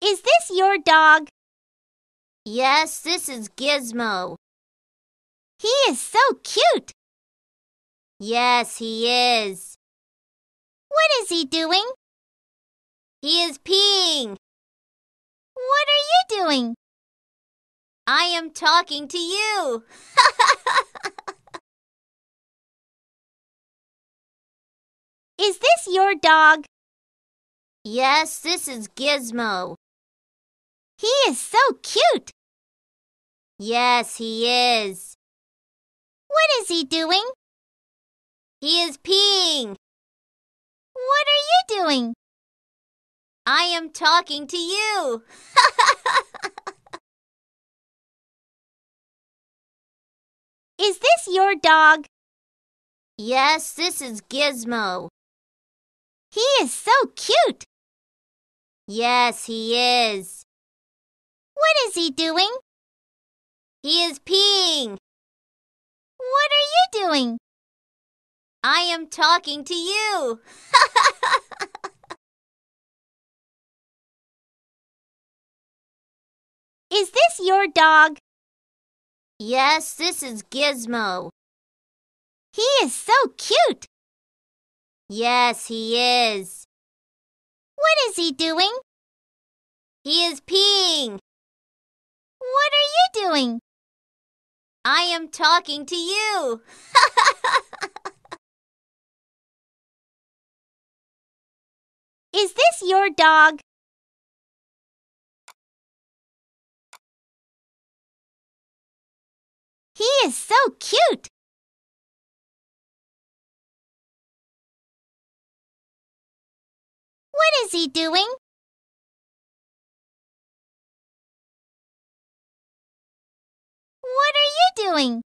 Is this your dog? Yes, this is Gizmo. He is so cute. Yes, he is. What is he doing? He is peeing. What are you doing? I am talking to you. is this your dog? Yes, this is Gizmo. He is so cute. Yes, he is. What is he doing? He is peeing. What are you doing? I am talking to you. is this your dog? Yes, this is Gizmo. He is so cute. Yes, he is. What is he doing? He is peeing. What are you doing? I am talking to you. is this your dog? Yes, this is Gizmo. He is so cute. Yes, he is. What is he doing? He is peeing. What are you doing? I am talking to you. Is this your dog? He is so cute. What is he doing? going.